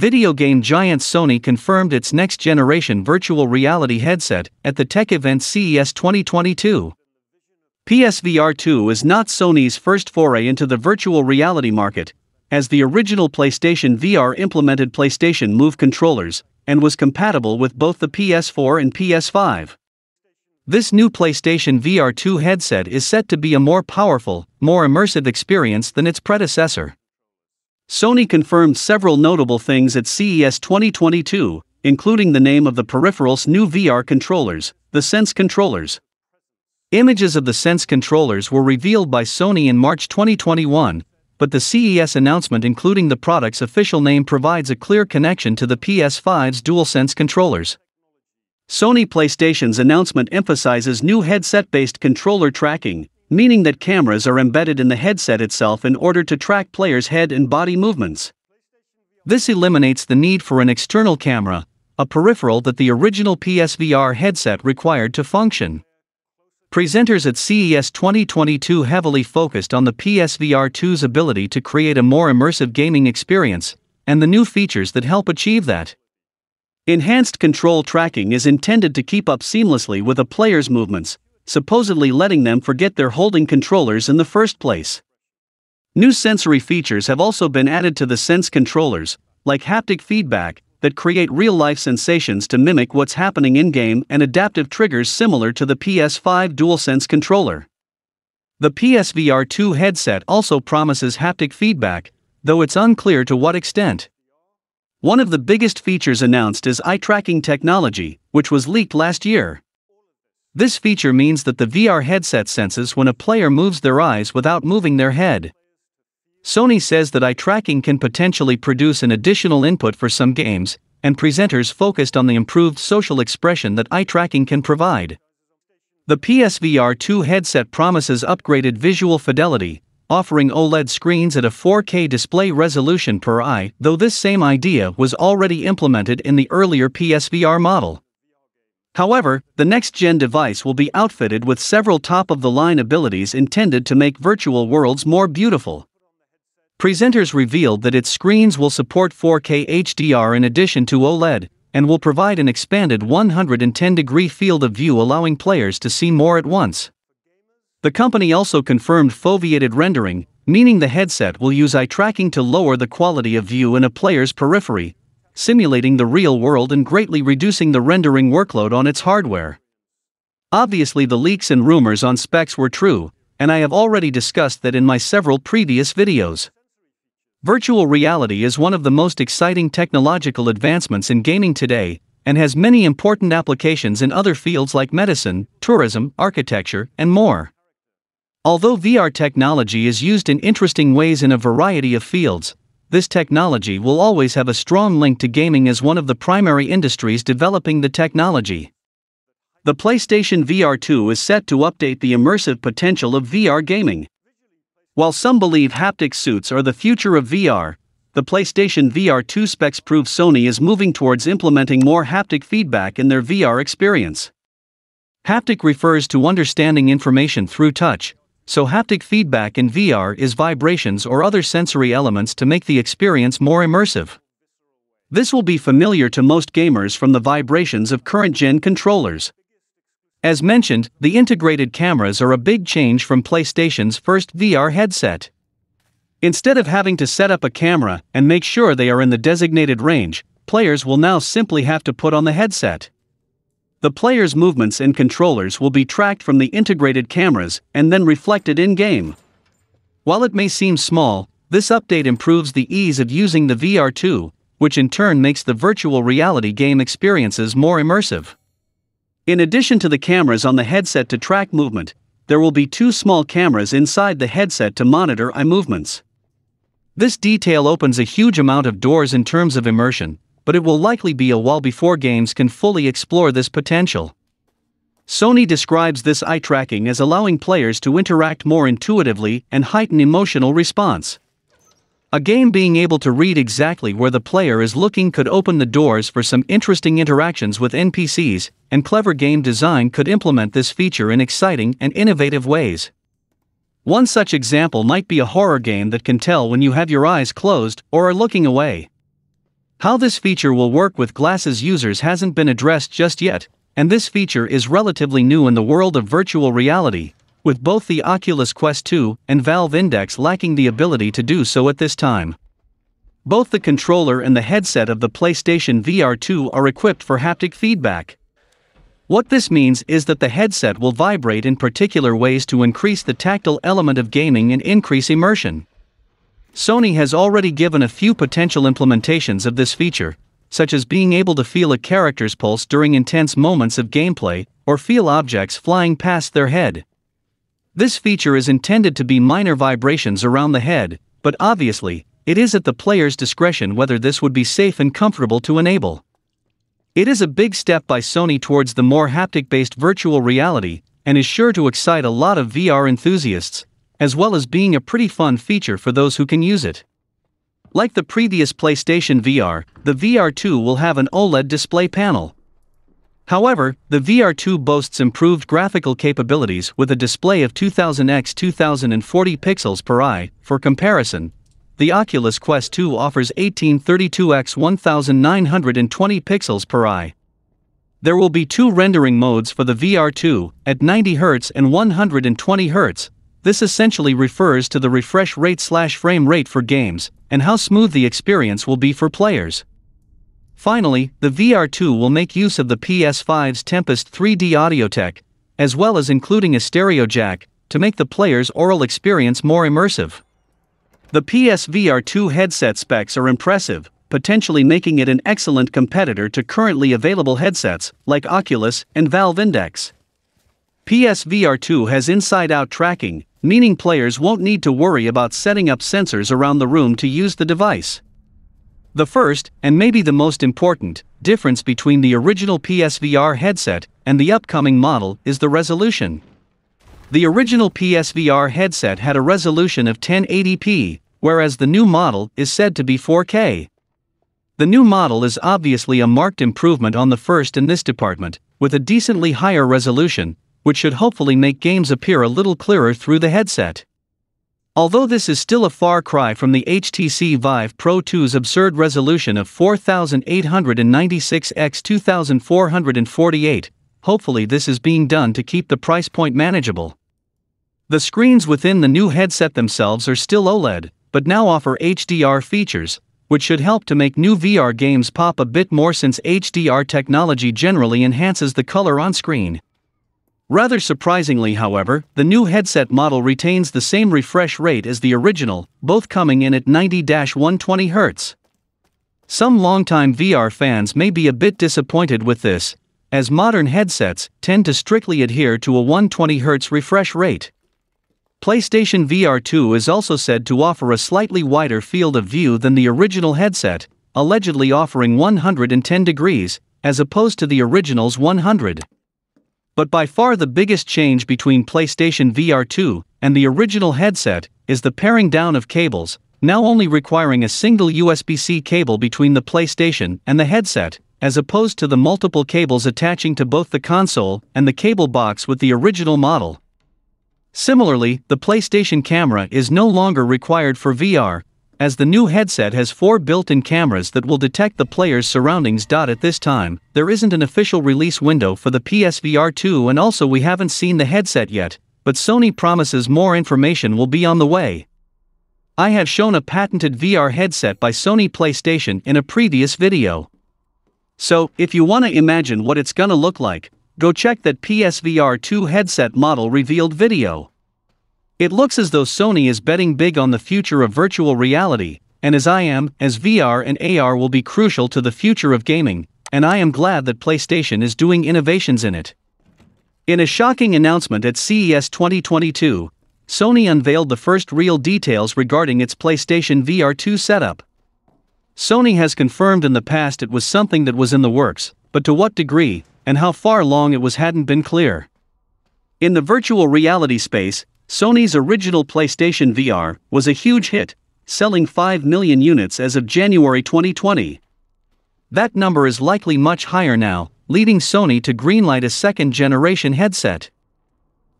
Video game giant Sony confirmed its next generation virtual reality headset at the tech event CES 2022. PSVR 2 is not Sony's first foray into the virtual reality market, as the original PlayStation VR implemented PlayStation Move controllers and was compatible with both the PS4 and PS5. This new PlayStation VR 2 headset is set to be a more powerful, more immersive experience than its predecessor. Sony confirmed several notable things at CES 2022, including the name of the peripheral's new VR controllers, the Sense controllers. Images of the Sense controllers were revealed by Sony in March 2021, but the CES announcement including the product's official name provides a clear connection to the PS5's DualSense controllers. Sony PlayStation's announcement emphasizes new headset based controller tracking, meaning that cameras are embedded in the headset itself in order to track players' head and body movements. This eliminates the need for an external camera, a peripheral that the original PSVR headset required to function. Presenters at CES 2022 heavily focused on the PSVR 2's ability to create a more immersive gaming experience and the new features that help achieve that. Enhanced control tracking is intended to keep up seamlessly with a player's movements, supposedly letting them forget their holding controllers in the first place. New sensory features have also been added to the sense controllers, like haptic feedback, that create real life sensations to mimic what's happening in game and adaptive triggers similar to the PS5 DualSense controller. The PSVR 2 headset also promises haptic feedback, though it's unclear to what extent. One of the biggest features announced is eye tracking technology, which was leaked last year. This feature means that the VR headset senses when a player moves their eyes without moving their head. Sony says that eye tracking can potentially produce an additional input for some games, and presenters focused on the improved social expression that eye tracking can provide. The PSVR 2 headset promises upgraded visual fidelity, offering OLED screens at a 4K display resolution per eye, though this same idea was already implemented in the earlier PSVR model. However, the next gen device will be outfitted with several top of the line abilities intended to make virtual worlds more beautiful. Presenters revealed that its screens will support 4K HDR in addition to OLED, and will provide an expanded 110 degree field of view, allowing players to see more at once. The company also confirmed foveated rendering, meaning the headset will use eye tracking to lower the quality of view in a player's periphery, simulating the real world and greatly reducing the rendering workload on its hardware. Obviously, the leaks and rumors on specs were true, and I have already discussed that in my several previous videos. Virtual reality is one of the most exciting technological advancements in gaming today, and has many important applications in other fields like medicine, tourism, architecture, and more. Although VR technology is used in interesting ways in a variety of fields, this technology will always have a strong link to gaming as one of the primary industries developing the technology. The PlayStation VR 2 is set to update the immersive potential of VR gaming. While some believe haptic suits are the future of VR, the PlayStation VR 2 specs prove Sony is moving towards implementing more haptic feedback in their VR experience. Haptic refers to understanding information through touch, so haptic feedback in VR is vibrations or other sensory elements to make the experience more immersive. This will be familiar to most gamers from the vibrations of current-gen controllers. As mentioned, the integrated cameras are a big change from PlayStation's first VR headset. Instead of having to set up a camera and make sure they are in the designated range, players will now simply have to put on the headset the player's movements and controllers will be tracked from the integrated cameras and then reflected in-game. While it may seem small, this update improves the ease of using the VR2, which in turn makes the virtual reality game experiences more immersive. In addition to the cameras on the headset to track movement, there will be two small cameras inside the headset to monitor eye movements. This detail opens a huge amount of doors in terms of immersion, but it will likely be a while before games can fully explore this potential. Sony describes this eye tracking as allowing players to interact more intuitively and heighten emotional response. A game being able to read exactly where the player is looking could open the doors for some interesting interactions with NPCs, and clever game design could implement this feature in exciting and innovative ways. One such example might be a horror game that can tell when you have your eyes closed or are looking away. How this feature will work with glasses users hasn't been addressed just yet, and this feature is relatively new in the world of virtual reality, with both the Oculus Quest 2 and Valve Index lacking the ability to do so at this time. Both the controller and the headset of the PlayStation VR 2 are equipped for haptic feedback. What this means is that the headset will vibrate in particular ways to increase the tactile element of gaming and increase immersion. Sony has already given a few potential implementations of this feature, such as being able to feel a character's pulse during intense moments of gameplay or feel objects flying past their head. This feature is intended to be minor vibrations around the head, but obviously, it is at the player's discretion whether this would be safe and comfortable to enable. It is a big step by Sony towards the more haptic based virtual reality and is sure to excite a lot of VR enthusiasts as well as being a pretty fun feature for those who can use it. Like the previous PlayStation VR, the VR2 will have an OLED display panel. However, the VR2 boasts improved graphical capabilities with a display of 2000x 2040 pixels per eye, for comparison. The Oculus Quest 2 offers 1832x 1920 pixels per eye. There will be two rendering modes for the VR2, at 90Hz and 120Hz, this essentially refers to the refresh rate slash frame rate for games, and how smooth the experience will be for players. Finally, the VR2 will make use of the PS5's Tempest 3D audio tech, as well as including a stereo jack, to make the player's oral experience more immersive. The PSVR2 headset specs are impressive, potentially making it an excellent competitor to currently available headsets like Oculus and Valve Index. PSVR2 has inside out tracking, meaning players won't need to worry about setting up sensors around the room to use the device. The first, and maybe the most important, difference between the original PSVR headset and the upcoming model is the resolution. The original PSVR headset had a resolution of 1080p, whereas the new model is said to be 4K. The new model is obviously a marked improvement on the first in this department, with a decently higher resolution, which should hopefully make games appear a little clearer through the headset. Although this is still a far cry from the HTC Vive Pro 2's absurd resolution of 4896 x 2448, hopefully this is being done to keep the price point manageable. The screens within the new headset themselves are still OLED, but now offer HDR features, which should help to make new VR games pop a bit more since HDR technology generally enhances the color on screen. Rather surprisingly, however, the new headset model retains the same refresh rate as the original, both coming in at 90 120 Hz. Some longtime VR fans may be a bit disappointed with this, as modern headsets tend to strictly adhere to a 120 Hz refresh rate. PlayStation VR 2 is also said to offer a slightly wider field of view than the original headset, allegedly offering 110 degrees, as opposed to the original's 100. But by far the biggest change between PlayStation VR 2 and the original headset is the paring down of cables, now only requiring a single USB C cable between the PlayStation and the headset, as opposed to the multiple cables attaching to both the console and the cable box with the original model. Similarly, the PlayStation camera is no longer required for VR, as the new headset has four built-in cameras that will detect the player's surroundings. At this time, there isn't an official release window for the PSVR 2 and also we haven't seen the headset yet, but Sony promises more information will be on the way. I have shown a patented VR headset by Sony PlayStation in a previous video. So, if you wanna imagine what it's gonna look like, go check that PSVR 2 headset model revealed video. It looks as though Sony is betting big on the future of virtual reality, and as I am, as VR and AR will be crucial to the future of gaming, and I am glad that PlayStation is doing innovations in it. In a shocking announcement at CES 2022, Sony unveiled the first real details regarding its PlayStation VR 2 setup. Sony has confirmed in the past it was something that was in the works, but to what degree, and how far along it was hadn't been clear. In the virtual reality space, Sony's original PlayStation VR was a huge hit, selling 5 million units as of January 2020. That number is likely much higher now, leading Sony to greenlight a second generation headset.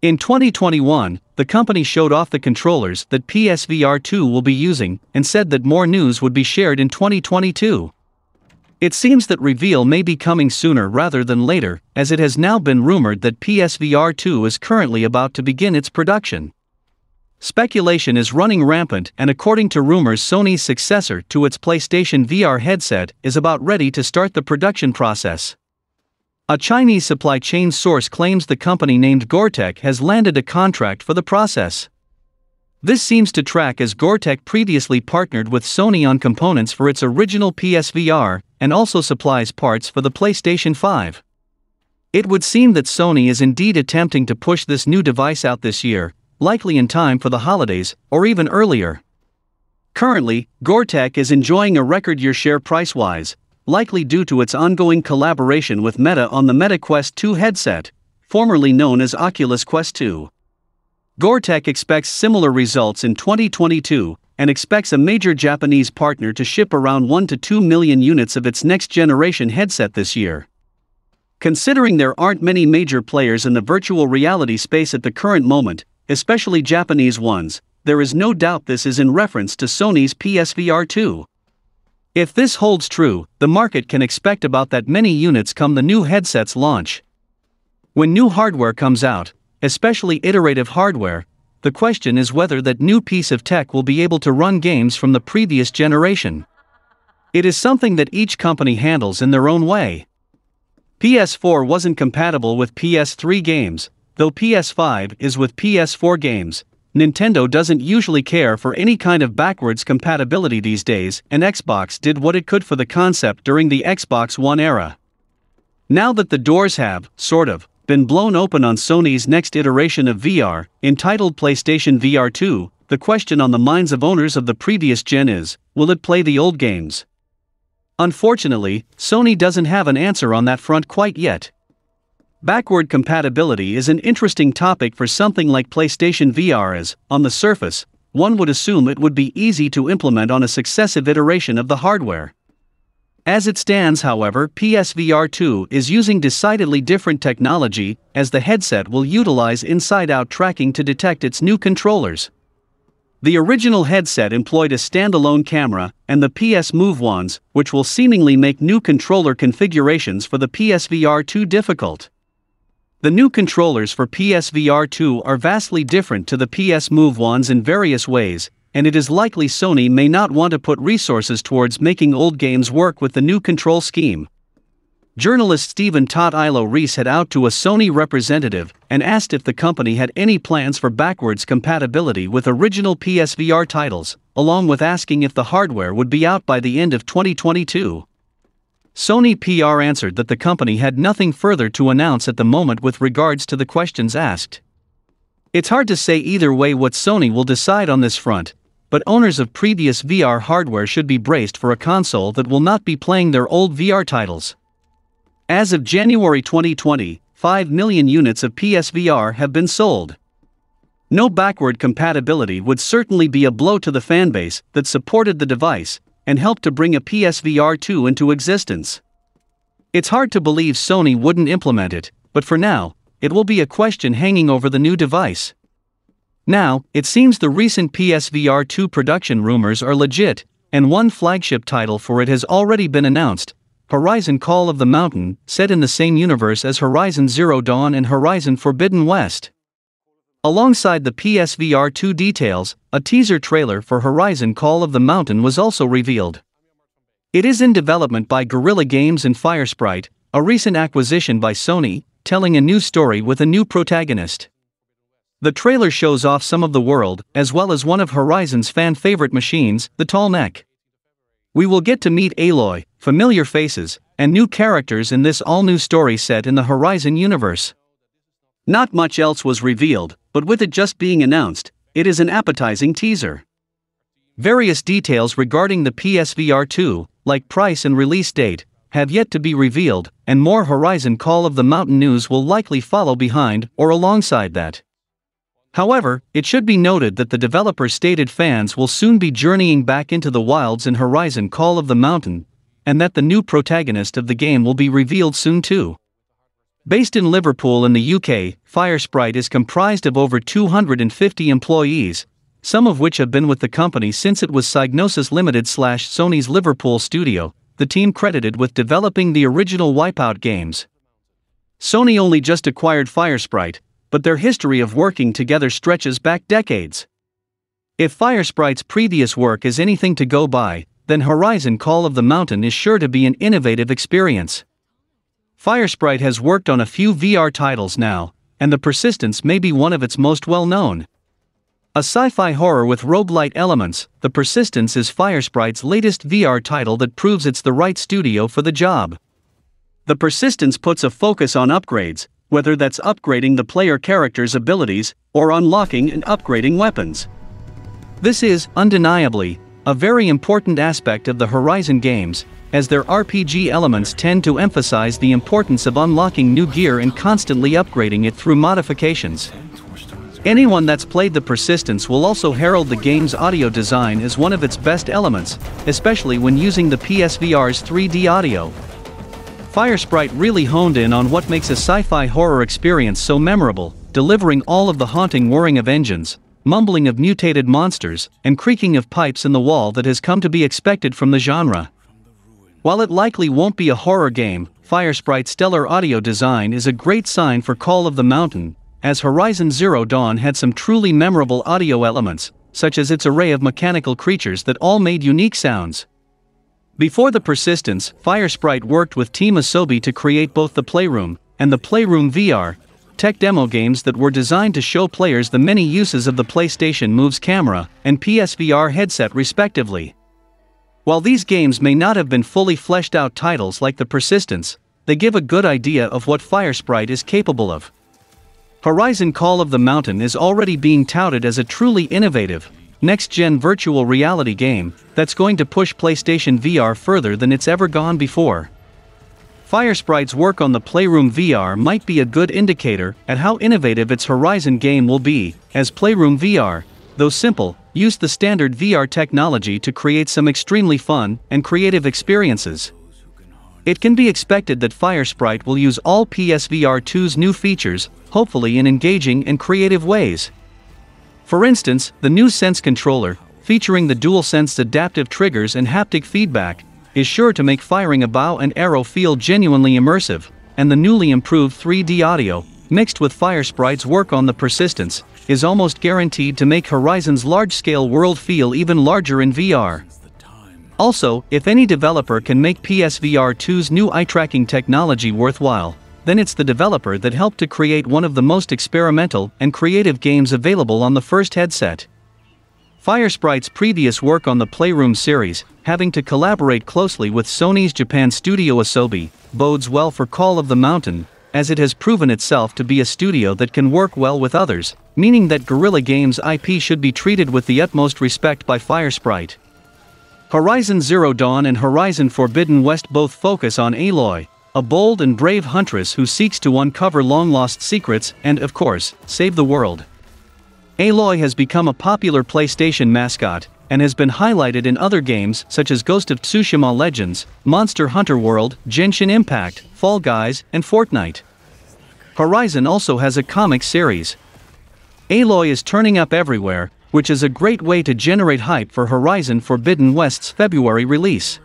In 2021, the company showed off the controllers that PSVR 2 will be using and said that more news would be shared in 2022. It seems that reveal may be coming sooner rather than later, as it has now been rumored that PSVR 2 is currently about to begin its production. Speculation is running rampant, and according to rumors, Sony's successor to its PlayStation VR headset is about ready to start the production process. A Chinese supply chain source claims the company named Gore-Tech has landed a contract for the process. This seems to track as Gore-Tech previously partnered with Sony on components for its original PSVR and also supplies parts for the PlayStation 5. It would seem that Sony is indeed attempting to push this new device out this year, likely in time for the holidays or even earlier. Currently, GoreTech is enjoying a record year share price wise, likely due to its ongoing collaboration with Meta on the Meta Quest 2 headset, formerly known as Oculus Quest 2. GoreTech expects similar results in 2022, and expects a major Japanese partner to ship around 1 to 2 million units of its next generation headset this year. Considering there aren't many major players in the virtual reality space at the current moment, especially Japanese ones, there is no doubt this is in reference to Sony's PSVR 2. If this holds true, the market can expect about that many units come the new headset's launch. When new hardware comes out, especially iterative hardware, the question is whether that new piece of tech will be able to run games from the previous generation. It is something that each company handles in their own way. PS4 wasn't compatible with PS3 games, though PS5 is with PS4 games. Nintendo doesn't usually care for any kind of backwards compatibility these days, and Xbox did what it could for the concept during the Xbox One era. Now that the doors have, sort of, been blown open on Sony's next iteration of VR, entitled PlayStation VR 2, the question on the minds of owners of the previous gen is will it play the old games? Unfortunately, Sony doesn't have an answer on that front quite yet. Backward compatibility is an interesting topic for something like PlayStation VR, as, on the surface, one would assume it would be easy to implement on a successive iteration of the hardware. As it stands, however, PSVR 2 is using decidedly different technology, as the headset will utilize inside out tracking to detect its new controllers. The original headset employed a standalone camera, and the PS Move ones, which will seemingly make new controller configurations for the PSVR 2 difficult. The new controllers for PSVR 2 are vastly different to the PS Move ones in various ways, and it is likely Sony may not want to put resources towards making old games work with the new control scheme. Journalist Stephen Todd Ilo Reese had out to a Sony representative and asked if the company had any plans for backwards compatibility with original PSVR titles, along with asking if the hardware would be out by the end of 2022. Sony PR answered that the company had nothing further to announce at the moment with regards to the questions asked. It's hard to say either way what Sony will decide on this front, but owners of previous VR hardware should be braced for a console that will not be playing their old VR titles. As of January 2020, 5 million units of PSVR have been sold. No backward compatibility would certainly be a blow to the fanbase that supported the device and helped to bring a PSVR 2 into existence. It's hard to believe Sony wouldn't implement it, but for now, it will be a question hanging over the new device. Now, it seems the recent PSVR 2 production rumors are legit, and one flagship title for it has already been announced Horizon Call of the Mountain, set in the same universe as Horizon Zero Dawn and Horizon Forbidden West. Alongside the PSVR 2 details, a teaser trailer for Horizon Call of the Mountain was also revealed. It is in development by Guerrilla Games and Firesprite, a recent acquisition by Sony, telling a new story with a new protagonist. The trailer shows off some of the world, as well as one of Horizon's fan favorite machines, the Tall Neck. We will get to meet Aloy, familiar faces, and new characters in this all new story set in the Horizon universe. Not much else was revealed, but with it just being announced, it is an appetizing teaser. Various details regarding the PSVR 2, like price and release date, have yet to be revealed, and more Horizon Call of the Mountain news will likely follow behind or alongside that. However, it should be noted that the developer stated fans will soon be journeying back into the wilds in Horizon Call of the Mountain, and that the new protagonist of the game will be revealed soon too. Based in Liverpool in the UK, FireSprite is comprised of over 250 employees, some of which have been with the company since it was Psygnosis Limited slash Sony's Liverpool studio, the team credited with developing the original Wipeout games. Sony only just acquired FireSprite, but their history of working together stretches back decades. If Firesprite's previous work is anything to go by, then Horizon Call of the Mountain is sure to be an innovative experience. Firesprite has worked on a few VR titles now, and The Persistence may be one of its most well known. A sci fi horror with roguelite elements, The Persistence is Firesprite's latest VR title that proves it's the right studio for the job. The Persistence puts a focus on upgrades, whether that's upgrading the player character's abilities or unlocking and upgrading weapons. This is, undeniably, a very important aspect of the Horizon games, as their RPG elements tend to emphasize the importance of unlocking new gear and constantly upgrading it through modifications. Anyone that's played the Persistence will also herald the game's audio design as one of its best elements, especially when using the PSVR's 3D audio, FireSprite really honed in on what makes a sci-fi horror experience so memorable, delivering all of the haunting whirring of engines, mumbling of mutated monsters, and creaking of pipes in the wall that has come to be expected from the genre. While it likely won't be a horror game, FireSprite's stellar audio design is a great sign for Call of the Mountain, as Horizon Zero Dawn had some truly memorable audio elements, such as its array of mechanical creatures that all made unique sounds, before the persistence, FireSprite worked with Team Asobi to create both the Playroom and the Playroom VR tech demo games that were designed to show players the many uses of the PlayStation Move's camera and PSVR headset respectively. While these games may not have been fully fleshed out titles like The Persistence, they give a good idea of what FireSprite is capable of. Horizon Call of the Mountain is already being touted as a truly innovative, next-gen virtual reality game that's going to push PlayStation VR further than it's ever gone before. Firesprite's work on the Playroom VR might be a good indicator at how innovative its Horizon game will be, as Playroom VR, though simple, used the standard VR technology to create some extremely fun and creative experiences. It can be expected that Firesprite will use all PSVR 2's new features, hopefully in engaging and creative ways. For instance, the new Sense controller, featuring the DualSense adaptive triggers and haptic feedback, is sure to make firing a bow and arrow feel genuinely immersive, and the newly improved 3D audio, mixed with Fire Sprite's work on the persistence, is almost guaranteed to make Horizon's large-scale world feel even larger in VR. Also, if any developer can make PSVR 2's new eye-tracking technology worthwhile, then it's the developer that helped to create one of the most experimental and creative games available on the first headset. Firesprite's previous work on the Playroom series, having to collaborate closely with Sony's Japan studio Asobi, bodes well for Call of the Mountain, as it has proven itself to be a studio that can work well with others, meaning that Guerrilla Games IP should be treated with the utmost respect by Firesprite. Horizon Zero Dawn and Horizon Forbidden West both focus on Aloy, a bold and brave huntress who seeks to uncover long-lost secrets and, of course, save the world. Aloy has become a popular PlayStation mascot and has been highlighted in other games such as Ghost of Tsushima Legends, Monster Hunter World, Genshin Impact, Fall Guys, and Fortnite. Horizon also has a comic series. Aloy is turning up everywhere, which is a great way to generate hype for Horizon Forbidden West's February release.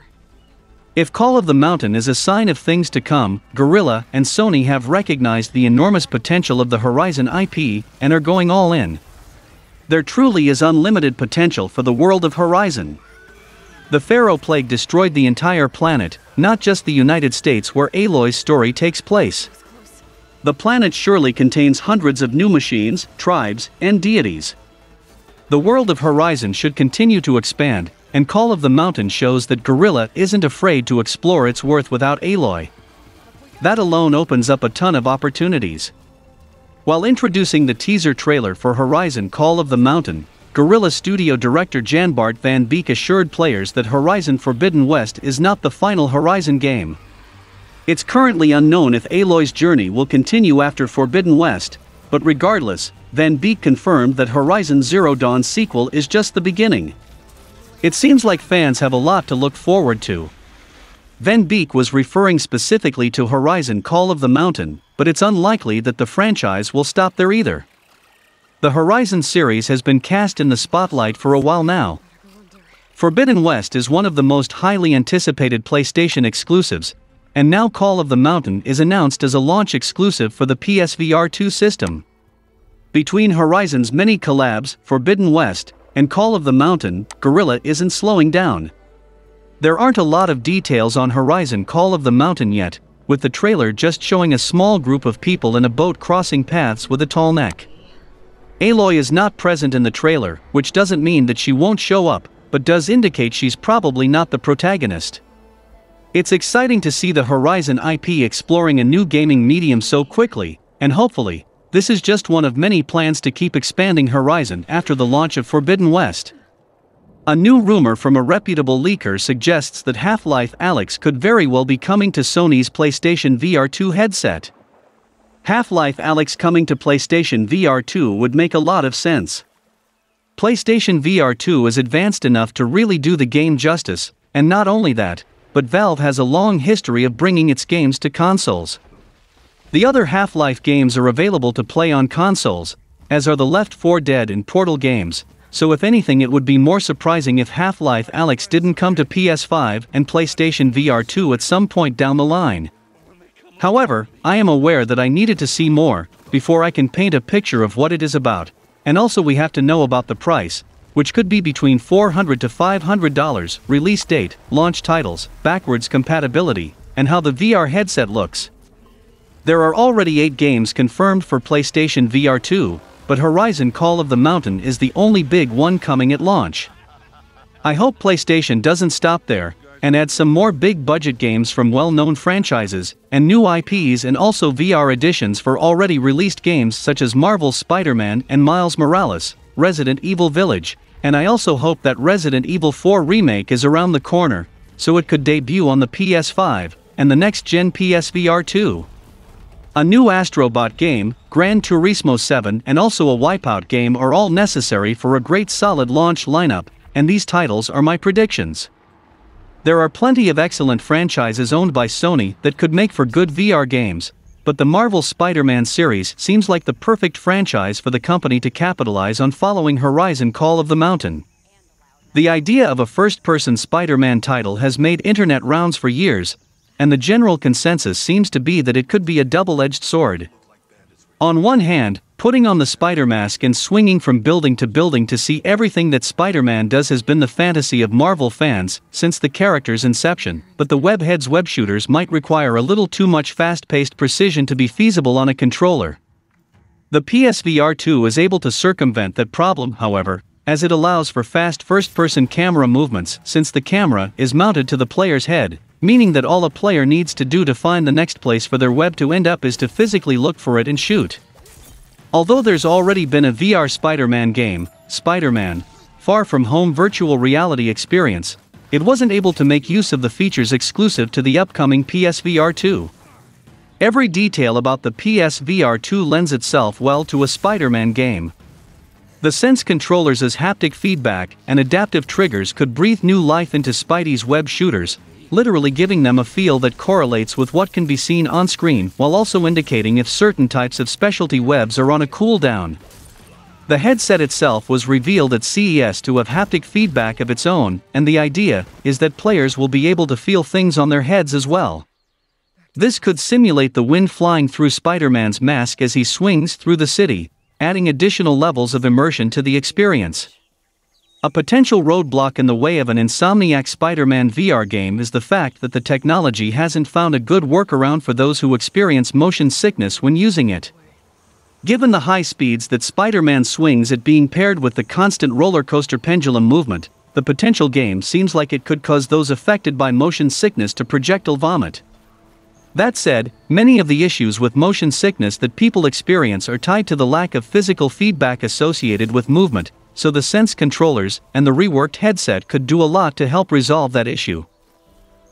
If Call of the Mountain is a sign of things to come, Gorilla and Sony have recognized the enormous potential of the Horizon IP and are going all in. There truly is unlimited potential for the world of Horizon. The Pharaoh Plague destroyed the entire planet, not just the United States where Aloy's story takes place. The planet surely contains hundreds of new machines, tribes, and deities. The world of Horizon should continue to expand, and Call of the Mountain shows that Gorilla isn't afraid to explore its worth without Aloy. That alone opens up a ton of opportunities. While introducing the teaser trailer for Horizon Call of the Mountain, Gorilla Studio director Jan Bart van Beek assured players that Horizon Forbidden West is not the final Horizon game. It's currently unknown if Aloy's journey will continue after Forbidden West, but regardless, Van Beek confirmed that Horizon Zero Dawn's sequel is just the beginning. It seems like fans have a lot to look forward to. Van Beek was referring specifically to Horizon Call of the Mountain, but it's unlikely that the franchise will stop there either. The Horizon series has been cast in the spotlight for a while now. Forbidden West is one of the most highly anticipated PlayStation exclusives, and now Call of the Mountain is announced as a launch exclusive for the PSVR 2 system. Between Horizon's many collabs, Forbidden West, and Call of the Mountain, Gorilla isn't slowing down. There aren't a lot of details on Horizon Call of the Mountain yet, with the trailer just showing a small group of people in a boat crossing paths with a tall neck. Aloy is not present in the trailer, which doesn't mean that she won't show up, but does indicate she's probably not the protagonist. It's exciting to see the Horizon IP exploring a new gaming medium so quickly, and hopefully, this is just one of many plans to keep expanding Horizon after the launch of Forbidden West. A new rumor from a reputable leaker suggests that Half Life Alyx could very well be coming to Sony's PlayStation VR 2 headset. Half Life Alyx coming to PlayStation VR 2 would make a lot of sense. PlayStation VR 2 is advanced enough to really do the game justice, and not only that, but Valve has a long history of bringing its games to consoles. The other Half-Life games are available to play on consoles, as are the Left 4 Dead and Portal games, so if anything it would be more surprising if Half-Life Alex didn't come to PS5 and PlayStation VR 2 at some point down the line. However, I am aware that I needed to see more, before I can paint a picture of what it is about, and also we have to know about the price, which could be between $400 to $500, release date, launch titles, backwards compatibility, and how the VR headset looks. There are already eight games confirmed for PlayStation VR 2, but Horizon Call of the Mountain is the only big one coming at launch. I hope PlayStation doesn't stop there and add some more big budget games from well known franchises and new IPs and also VR editions for already released games such as Marvel's Spider Man and Miles Morales, Resident Evil Village, and I also hope that Resident Evil 4 Remake is around the corner, so it could debut on the PS5 and the next gen PSVR 2. A new Astrobot game, Gran Turismo 7 and also a Wipeout game are all necessary for a great solid launch lineup, and these titles are my predictions. There are plenty of excellent franchises owned by Sony that could make for good VR games, but the Marvel Spider-Man series seems like the perfect franchise for the company to capitalize on following Horizon Call of the Mountain. The idea of a first-person Spider-Man title has made internet rounds for years, and the general consensus seems to be that it could be a double edged sword. On one hand, putting on the spider mask and swinging from building to building to see everything that Spider Man does has been the fantasy of Marvel fans since the character's inception, but the webhead's web shooters might require a little too much fast paced precision to be feasible on a controller. The PSVR 2 is able to circumvent that problem, however, as it allows for fast first person camera movements since the camera is mounted to the player's head meaning that all a player needs to do to find the next place for their web to end up is to physically look for it and shoot. Although there's already been a VR Spider-Man game, Spider-Man, Far From Home virtual reality experience, it wasn't able to make use of the features exclusive to the upcoming PSVR 2. Every detail about the PSVR 2 lends itself well to a Spider-Man game. The Sense controllers' haptic feedback and adaptive triggers could breathe new life into Spidey's web shooters, literally giving them a feel that correlates with what can be seen on screen while also indicating if certain types of specialty webs are on a cooldown. The headset itself was revealed at CES to have haptic feedback of its own, and the idea is that players will be able to feel things on their heads as well. This could simulate the wind flying through Spider Man's mask as he swings through the city, adding additional levels of immersion to the experience. A potential roadblock in the way of an Insomniac Spider Man VR game is the fact that the technology hasn't found a good workaround for those who experience motion sickness when using it. Given the high speeds that Spider Man swings at being paired with the constant roller coaster pendulum movement, the potential game seems like it could cause those affected by motion sickness to projectile vomit. That said, many of the issues with motion sickness that people experience are tied to the lack of physical feedback associated with movement, so the Sense controllers and the reworked headset could do a lot to help resolve that issue.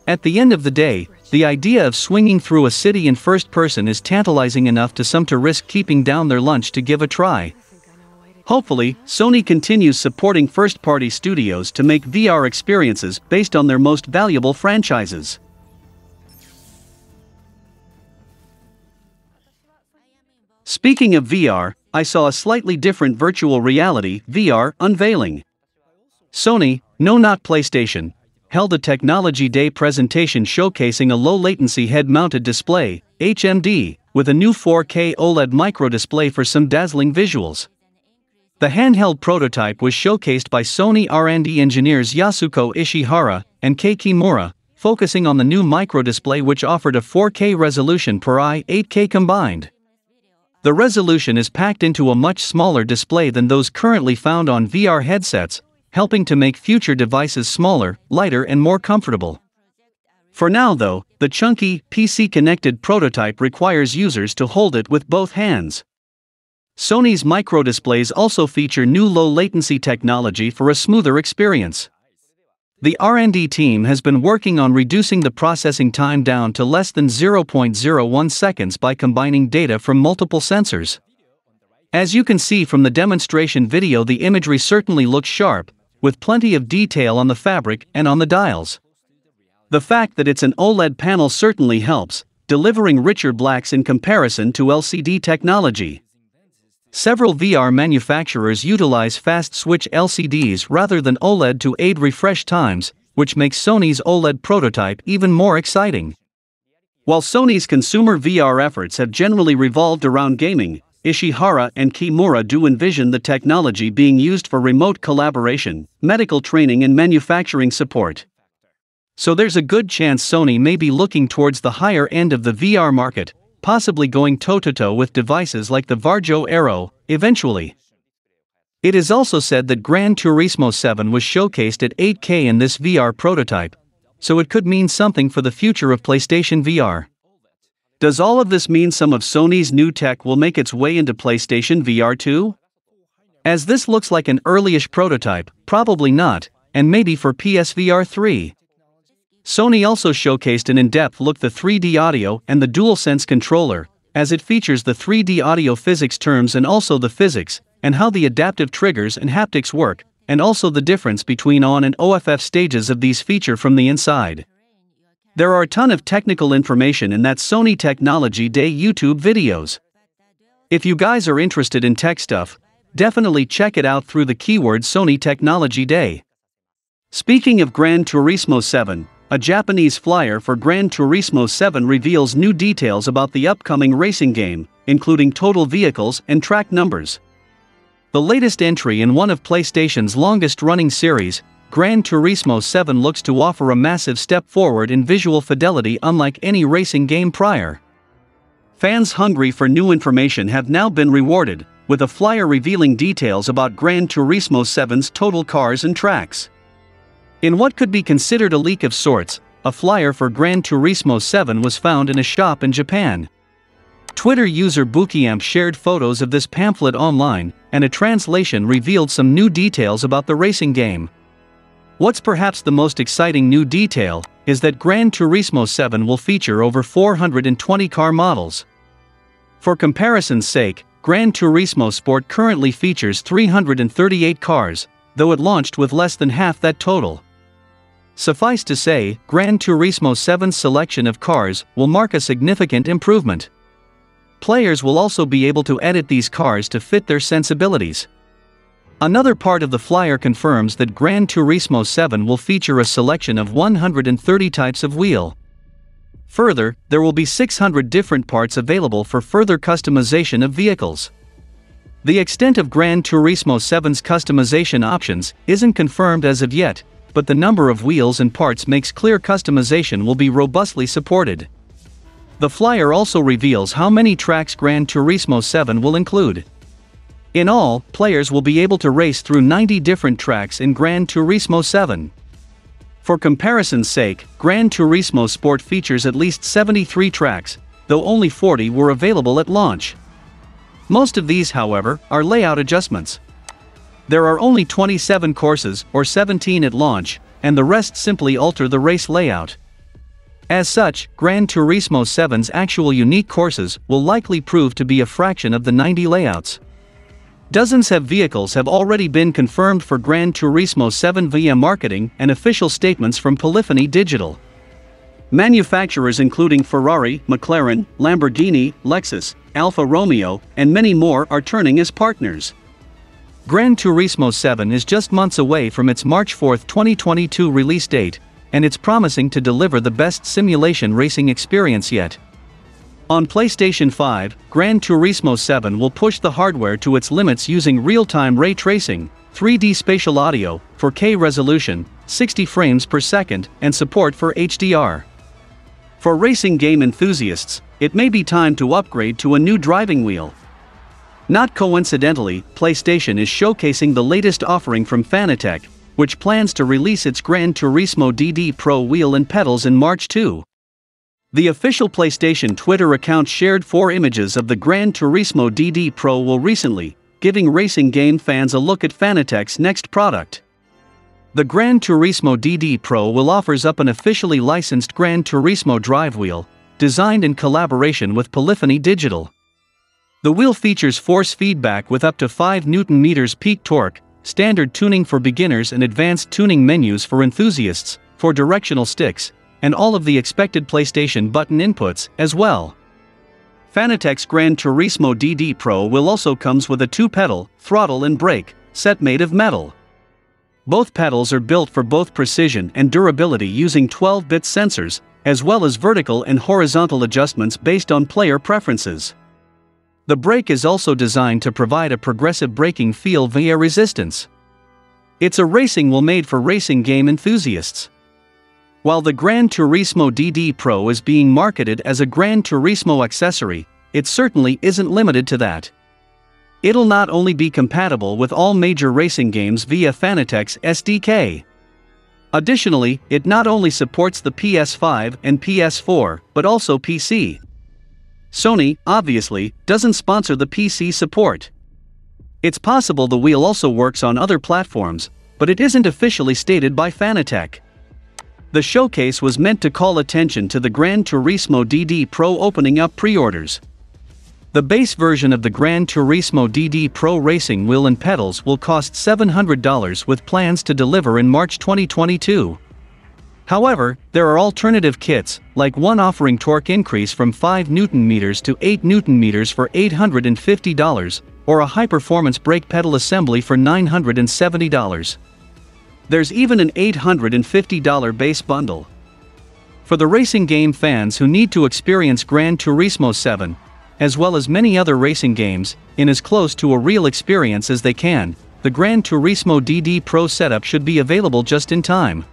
At the end of the day, the idea of swinging through a city in first person is tantalizing enough to some to risk keeping down their lunch to give a try. Hopefully, Sony continues supporting first party studios to make VR experiences based on their most valuable franchises. Speaking of VR, I saw a slightly different virtual reality VR unveiling. Sony, no not PlayStation, held a Technology Day presentation showcasing a low latency head mounted display, HMD, with a new 4K OLED microdisplay for some dazzling visuals. The handheld prototype was showcased by Sony R&D engineers Yasuko Ishihara and Kei Kimura, focusing on the new microdisplay which offered a 4K resolution per eye 8K combined the resolution is packed into a much smaller display than those currently found on VR headsets, helping to make future devices smaller, lighter, and more comfortable. For now, though, the chunky, PC connected prototype requires users to hold it with both hands. Sony's microdisplays also feature new low latency technology for a smoother experience. The R&D team has been working on reducing the processing time down to less than 0.01 seconds by combining data from multiple sensors. As you can see from the demonstration video the imagery certainly looks sharp, with plenty of detail on the fabric and on the dials. The fact that it's an OLED panel certainly helps, delivering richer blacks in comparison to LCD technology. Several VR manufacturers utilize fast switch LCDs rather than OLED to aid refresh times, which makes Sony's OLED prototype even more exciting. While Sony's consumer VR efforts have generally revolved around gaming, Ishihara and Kimura do envision the technology being used for remote collaboration, medical training, and manufacturing support. So there's a good chance Sony may be looking towards the higher end of the VR market, possibly going toe to toe with devices like the Varjo Aero, eventually. It is also said that Gran Turismo 7 was showcased at 8K in this VR prototype, so it could mean something for the future of PlayStation VR. Does all of this mean some of Sony's new tech will make its way into PlayStation VR too? As this looks like an earlyish prototype, probably not, and maybe for PSVR 3. Sony also showcased an in-depth look the 3D audio and the DualSense controller, as it features the 3D audio physics terms and also the physics, and how the adaptive triggers and haptics work, and also the difference between on and OFF stages of these feature from the inside. There are a ton of technical information in that Sony Technology Day YouTube videos. If you guys are interested in tech stuff, definitely check it out through the keyword Sony Technology Day. Speaking of Gran Turismo 7, a Japanese flyer for Gran Turismo 7 reveals new details about the upcoming racing game, including total vehicles and track numbers. The latest entry in one of PlayStation's longest-running series, Gran Turismo 7 looks to offer a massive step forward in visual fidelity unlike any racing game prior. Fans hungry for new information have now been rewarded, with a flyer revealing details about Gran Turismo 7's total cars and tracks. In what could be considered a leak of sorts, a flyer for Gran Turismo 7 was found in a shop in Japan. Twitter user Bukiamp shared photos of this pamphlet online, and a translation revealed some new details about the racing game. What's perhaps the most exciting new detail is that Gran Turismo 7 will feature over 420 car models. For comparison's sake, Gran Turismo Sport currently features 338 cars, though it launched with less than half that total. Suffice to say, Gran Turismo 7's selection of cars will mark a significant improvement. Players will also be able to edit these cars to fit their sensibilities. Another part of the flyer confirms that Gran Turismo 7 will feature a selection of 130 types of wheel. Further, there will be 600 different parts available for further customization of vehicles. The extent of Gran Turismo 7's customization options isn't confirmed as of yet, but the number of wheels and parts makes clear customization will be robustly supported. The flyer also reveals how many tracks Gran Turismo 7 will include. In all, players will be able to race through 90 different tracks in Gran Turismo 7. For comparison's sake, Gran Turismo Sport features at least 73 tracks, though only 40 were available at launch. Most of these, however, are layout adjustments. There are only 27 courses or 17 at launch, and the rest simply alter the race layout. As such, Gran Turismo 7's actual unique courses will likely prove to be a fraction of the 90 layouts. Dozens of vehicles have already been confirmed for Gran Turismo 7 via marketing and official statements from Polyphony Digital. Manufacturers including Ferrari, McLaren, Lamborghini, Lexus, Alfa Romeo, and many more are turning as partners. Gran Turismo 7 is just months away from its March 4, 2022 release date, and it's promising to deliver the best simulation racing experience yet. On PlayStation 5, Gran Turismo 7 will push the hardware to its limits using real-time ray tracing, 3D spatial audio, 4K resolution, 60 frames per second, and support for HDR. For racing game enthusiasts, it may be time to upgrade to a new driving wheel. Not coincidentally, PlayStation is showcasing the latest offering from Fanatec, which plans to release its Gran Turismo DD Pro wheel and pedals in March 2. The official PlayStation Twitter account shared four images of the Gran Turismo DD Pro wheel recently, giving racing game fans a look at Fanatec's next product. The Gran Turismo DD Pro will offers up an officially licensed Gran Turismo drive wheel, designed in collaboration with Polyphony Digital. The wheel features force feedback with up to 5 Newton meters peak torque, standard tuning for beginners and advanced tuning menus for enthusiasts, for directional sticks, and all of the expected PlayStation button inputs as well. Fanatec's Gran Turismo DD Pro will also comes with a two-pedal, throttle and brake, set made of metal. Both pedals are built for both precision and durability using 12-bit sensors, as well as vertical and horizontal adjustments based on player preferences. The brake is also designed to provide a progressive braking feel via resistance. It's a racing wheel made for racing game enthusiasts. While the Gran Turismo DD Pro is being marketed as a Gran Turismo accessory, it certainly isn't limited to that. It'll not only be compatible with all major racing games via Fanatec's SDK. Additionally, it not only supports the PS5 and PS4, but also PC. Sony, obviously, doesn't sponsor the PC support. It's possible the wheel also works on other platforms, but it isn't officially stated by Fanatec. The showcase was meant to call attention to the Gran Turismo DD Pro opening up pre-orders. The base version of the Gran Turismo DD Pro racing wheel and pedals will cost $700 with plans to deliver in March 2022. However, there are alternative kits, like one offering torque increase from 5 newton meters to 8 newton meters for $850, or a high-performance brake pedal assembly for $970. There's even an $850 base bundle. For the racing game fans who need to experience Gran Turismo 7, as well as many other racing games, in as close to a real experience as they can, the Gran Turismo DD Pro setup should be available just in time.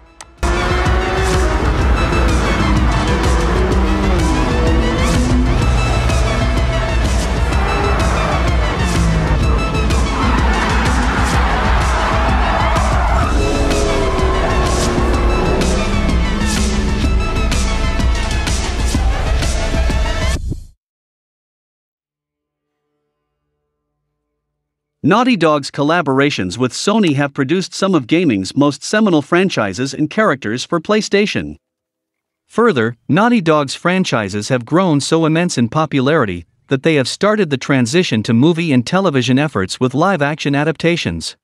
Naughty Dog's collaborations with Sony have produced some of gaming's most seminal franchises and characters for PlayStation. Further, Naughty Dog's franchises have grown so immense in popularity that they have started the transition to movie and television efforts with live action adaptations.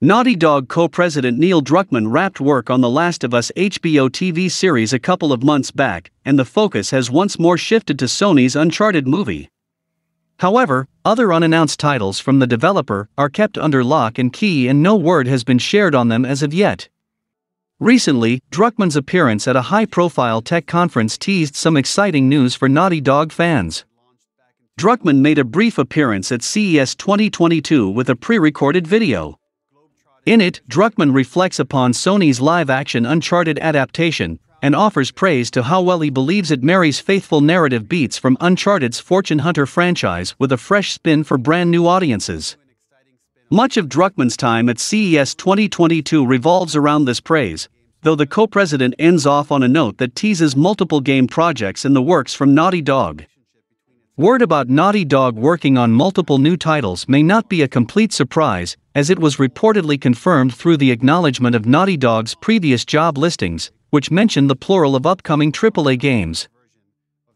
Naughty Dog co president Neil Druckmann wrapped work on The Last of Us HBO TV series a couple of months back, and the focus has once more shifted to Sony's Uncharted movie. However, other unannounced titles from the developer are kept under lock and key and no word has been shared on them as of yet. Recently, Druckmann's appearance at a high profile tech conference teased some exciting news for Naughty Dog fans. Druckmann made a brief appearance at CES 2022 with a pre recorded video. In it, Druckmann reflects upon Sony's live action Uncharted adaptation, and offers praise to how well he believes it marries faithful narrative beats from Uncharted's Fortune Hunter franchise with a fresh spin for brand new audiences. Much of Druckmann's time at CES 2022 revolves around this praise, though the co president ends off on a note that teases multiple game projects in the works from Naughty Dog. Word about Naughty Dog working on multiple new titles may not be a complete surprise, as it was reportedly confirmed through the acknowledgement of Naughty Dog's previous job listings, which mention the plural of upcoming AAA games.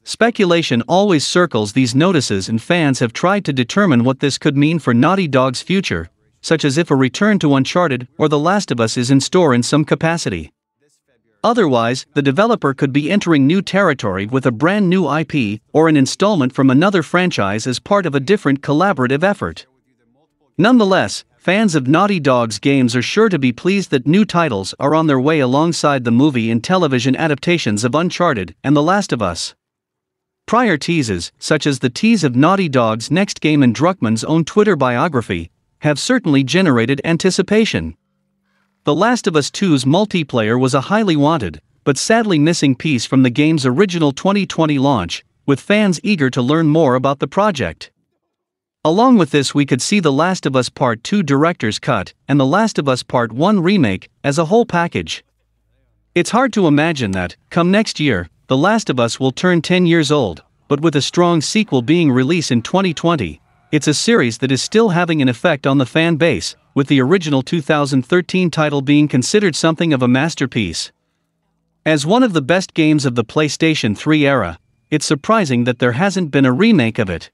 Speculation always circles these notices, and fans have tried to determine what this could mean for Naughty Dog's future, such as if a return to Uncharted or The Last of Us is in store in some capacity. Otherwise, the developer could be entering new territory with a brand new IP or an installment from another franchise as part of a different collaborative effort. Nonetheless, fans of Naughty Dog's games are sure to be pleased that new titles are on their way alongside the movie and television adaptations of Uncharted and The Last of Us. Prior teases, such as the tease of Naughty Dog's next game and Druckmann's own Twitter biography, have certainly generated anticipation. The Last of Us 2's multiplayer was a highly wanted, but sadly missing piece from the game's original 2020 launch, with fans eager to learn more about the project. Along with this, we could see The Last of Us Part 2 Director's Cut and The Last of Us Part 1 Remake as a whole package. It's hard to imagine that, come next year, The Last of Us will turn 10 years old, but with a strong sequel being released in 2020, it's a series that is still having an effect on the fan base, with the original 2013 title being considered something of a masterpiece. As one of the best games of the PlayStation 3 era, it's surprising that there hasn't been a remake of it.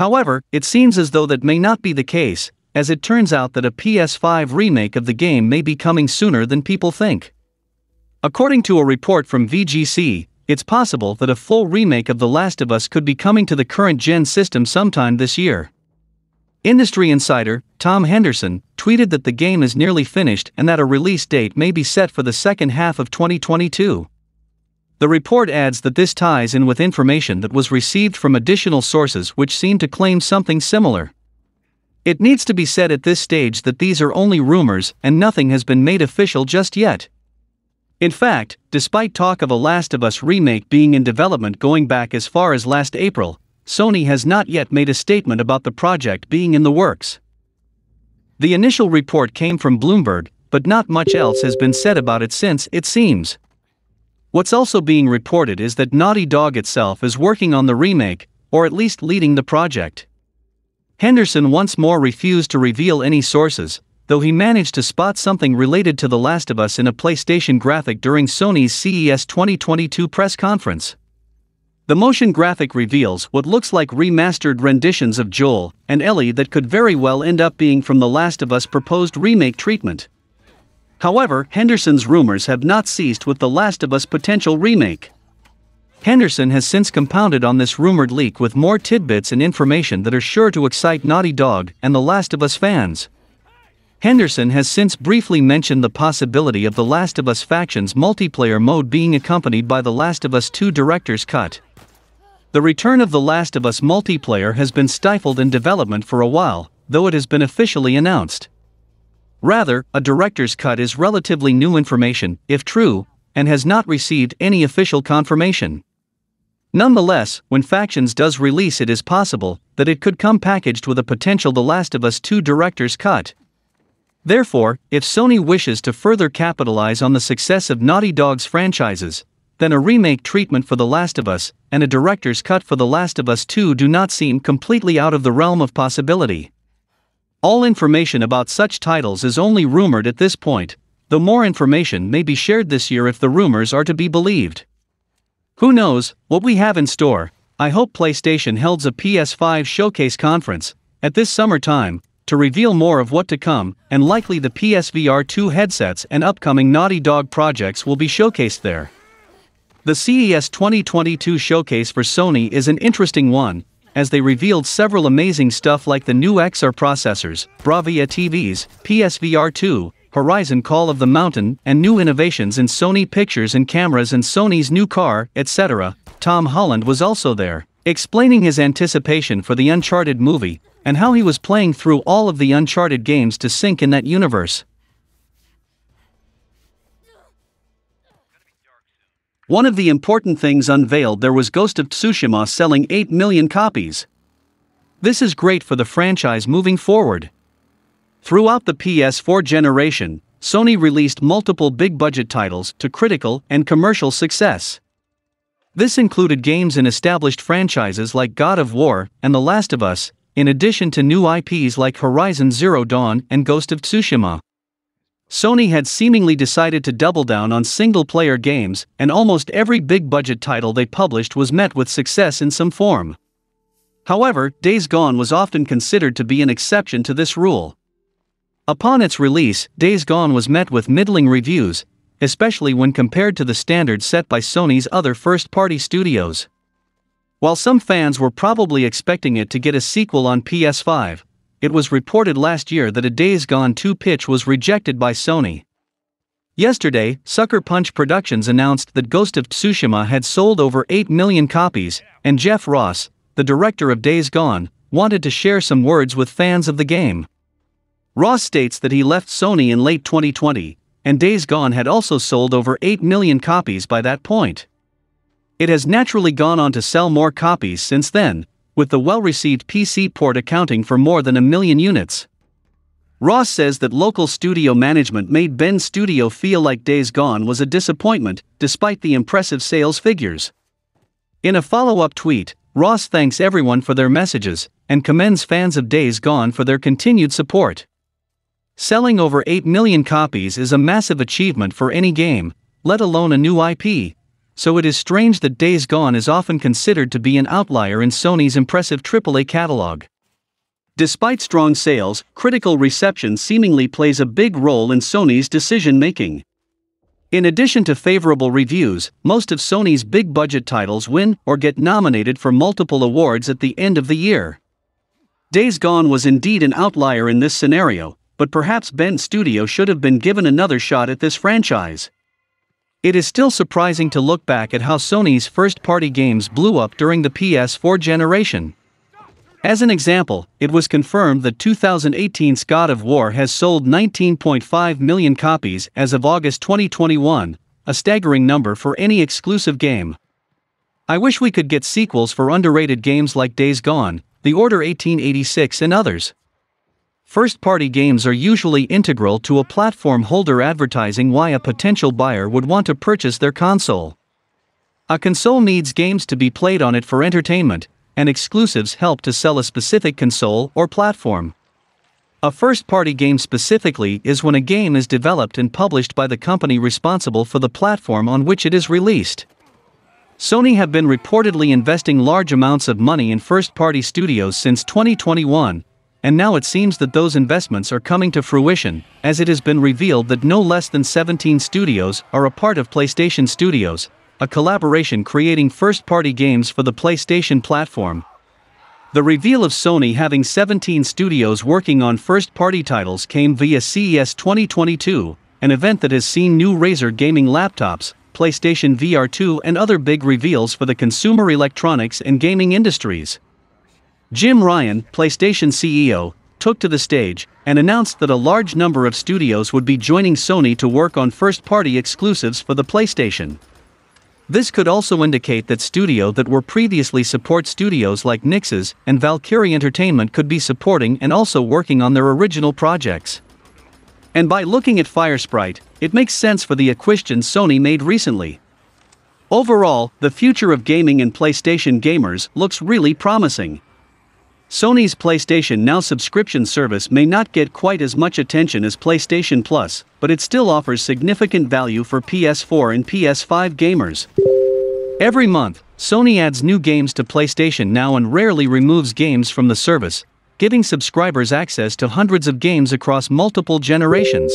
However, it seems as though that may not be the case, as it turns out that a PS5 remake of the game may be coming sooner than people think. According to a report from VGC, it's possible that a full remake of The Last of Us could be coming to the current gen system sometime this year. Industry insider Tom Henderson tweeted that the game is nearly finished and that a release date may be set for the second half of 2022. The report adds that this ties in with information that was received from additional sources which seem to claim something similar. It needs to be said at this stage that these are only rumors and nothing has been made official just yet. In fact, despite talk of a Last of Us remake being in development going back as far as last April, Sony has not yet made a statement about the project being in the works. The initial report came from Bloomberg, but not much else has been said about it since, it seems. What's also being reported is that Naughty Dog itself is working on the remake, or at least leading the project. Henderson once more refused to reveal any sources, though he managed to spot something related to The Last of Us in a PlayStation graphic during Sony's CES 2022 press conference. The motion graphic reveals what looks like remastered renditions of Joel and Ellie that could very well end up being from The Last of Us proposed remake treatment. However, Henderson's rumors have not ceased with The Last of Us potential remake. Henderson has since compounded on this rumored leak with more tidbits and information that are sure to excite Naughty Dog and The Last of Us fans. Henderson has since briefly mentioned the possibility of The Last of Us Faction's multiplayer mode being accompanied by The Last of Us 2 Director's Cut. The return of The Last of Us multiplayer has been stifled in development for a while, though it has been officially announced. Rather, a director's cut is relatively new information, if true, and has not received any official confirmation. Nonetheless, when Factions does release it is possible that it could come packaged with a potential The Last of Us 2 director's cut. Therefore, if Sony wishes to further capitalize on the success of Naughty Dog's franchises, then a remake treatment for The Last of Us and a director's cut for The Last of Us 2 do not seem completely out of the realm of possibility. All information about such titles is only rumored at this point, though more information may be shared this year if the rumors are to be believed. Who knows what we have in store? I hope PlayStation holds a PS5 showcase conference at this summer time to reveal more of what to come, and likely the PSVR 2 headsets and upcoming Naughty Dog projects will be showcased there. The CES 2022 showcase for Sony is an interesting one, as they revealed several amazing stuff like the new XR processors, Bravia TVs, PSVR 2, Horizon Call of the Mountain, and new innovations in Sony pictures and cameras and Sony's new car, etc. Tom Holland was also there, explaining his anticipation for the Uncharted movie, and how he was playing through all of the Uncharted games to sync in that universe. One of the important things unveiled there was Ghost of Tsushima selling 8 million copies. This is great for the franchise moving forward. Throughout the PS4 generation, Sony released multiple big budget titles to critical and commercial success. This included games in established franchises like God of War and The Last of Us, in addition to new IPs like Horizon Zero Dawn and Ghost of Tsushima. Sony had seemingly decided to double down on single player games, and almost every big budget title they published was met with success in some form. However, Days Gone was often considered to be an exception to this rule. Upon its release, Days Gone was met with middling reviews, especially when compared to the standards set by Sony's other first party studios. While some fans were probably expecting it to get a sequel on PS5, it was reported last year that a Days Gone 2 pitch was rejected by Sony. Yesterday, Sucker Punch Productions announced that Ghost of Tsushima had sold over 8 million copies, and Jeff Ross, the director of Days Gone, wanted to share some words with fans of the game. Ross states that he left Sony in late 2020, and Days Gone had also sold over 8 million copies by that point. It has naturally gone on to sell more copies since then, with the well-received PC port accounting for more than a million units. Ross says that local studio management made Ben's studio feel like Days Gone was a disappointment, despite the impressive sales figures. In a follow-up tweet, Ross thanks everyone for their messages and commends fans of Days Gone for their continued support. Selling over 8 million copies is a massive achievement for any game, let alone a new IP, so it is strange that Days Gone is often considered to be an outlier in Sony's impressive AAA catalog. Despite strong sales, critical reception seemingly plays a big role in Sony's decision making. In addition to favorable reviews, most of Sony's big budget titles win or get nominated for multiple awards at the end of the year. Days Gone was indeed an outlier in this scenario, but perhaps Ben Studio should have been given another shot at this franchise. It is still surprising to look back at how Sony's first party games blew up during the PS4 generation. As an example, it was confirmed that 2018's God of War has sold 19.5 million copies as of August 2021, a staggering number for any exclusive game. I wish we could get sequels for underrated games like Days Gone, The Order 1886, and others. First-party games are usually integral to a platform holder advertising why a potential buyer would want to purchase their console. A console needs games to be played on it for entertainment, and exclusives help to sell a specific console or platform. A first-party game specifically is when a game is developed and published by the company responsible for the platform on which it is released. Sony have been reportedly investing large amounts of money in first-party studios since 2021, and now it seems that those investments are coming to fruition, as it has been revealed that no less than 17 studios are a part of PlayStation Studios, a collaboration creating first party games for the PlayStation platform. The reveal of Sony having 17 studios working on first party titles came via CES 2022, an event that has seen new Razer gaming laptops, PlayStation VR 2, and other big reveals for the consumer electronics and gaming industries. Jim Ryan, PlayStation CEO, took to the stage and announced that a large number of studios would be joining Sony to work on first party exclusives for the PlayStation. This could also indicate that studios that were previously support studios like Nix's and Valkyrie Entertainment could be supporting and also working on their original projects. And by looking at Firesprite, it makes sense for the acquisition Sony made recently. Overall, the future of gaming and PlayStation gamers looks really promising. Sony's PlayStation Now subscription service may not get quite as much attention as PlayStation Plus, but it still offers significant value for PS4 and PS5 gamers. Every month, Sony adds new games to PlayStation Now and rarely removes games from the service, giving subscribers access to hundreds of games across multiple generations.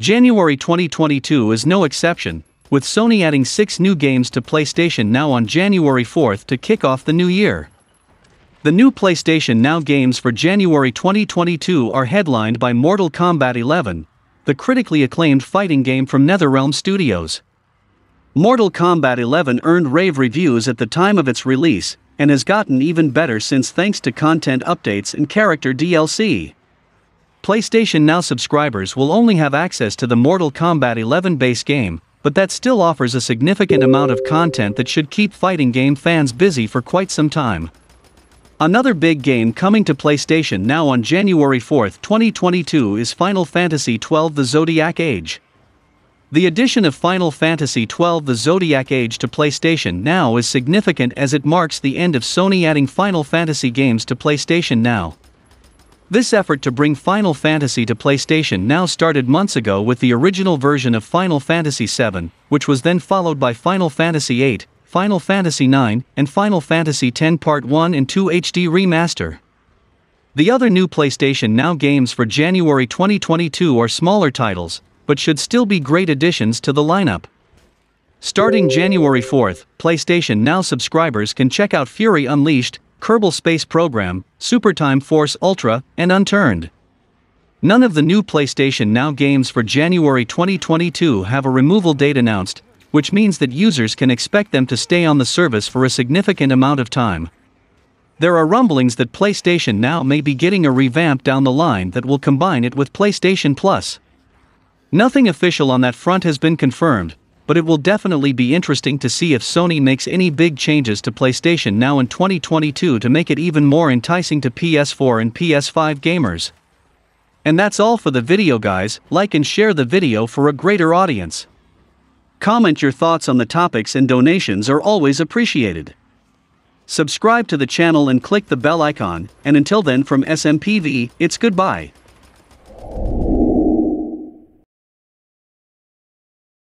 January 2022 is no exception, with Sony adding six new games to PlayStation Now on January 4th to kick off the new year. The new PlayStation Now games for January 2022 are headlined by Mortal Kombat 11, the critically acclaimed fighting game from NetherRealm Studios. Mortal Kombat 11 earned rave reviews at the time of its release and has gotten even better since thanks to content updates and character DLC. PlayStation Now subscribers will only have access to the Mortal Kombat 11 base game, but that still offers a significant amount of content that should keep fighting game fans busy for quite some time. Another big game coming to PlayStation Now on January 4, 2022 is Final Fantasy XII The Zodiac Age. The addition of Final Fantasy XII The Zodiac Age to PlayStation Now is significant as it marks the end of Sony adding Final Fantasy games to PlayStation Now. This effort to bring Final Fantasy to PlayStation Now started months ago with the original version of Final Fantasy VII, which was then followed by Final Fantasy VIII, Final Fantasy IX, and Final Fantasy X Part 1 and 2 HD Remaster. The other new PlayStation Now games for January 2022 are smaller titles, but should still be great additions to the lineup. Starting January 4th, PlayStation Now subscribers can check out Fury Unleashed, Kerbal Space Program, Super Time Force Ultra, and Unturned. None of the new PlayStation Now games for January 2022 have a removal date announced, which means that users can expect them to stay on the service for a significant amount of time. There are rumblings that PlayStation Now may be getting a revamp down the line that will combine it with PlayStation Plus. Nothing official on that front has been confirmed, but it will definitely be interesting to see if Sony makes any big changes to PlayStation Now in 2022 to make it even more enticing to PS4 and PS5 gamers. And that's all for the video guys, like and share the video for a greater audience. Comment your thoughts on the topics and donations are always appreciated. Subscribe to the channel and click the bell icon, and until then from SMPV, it's goodbye.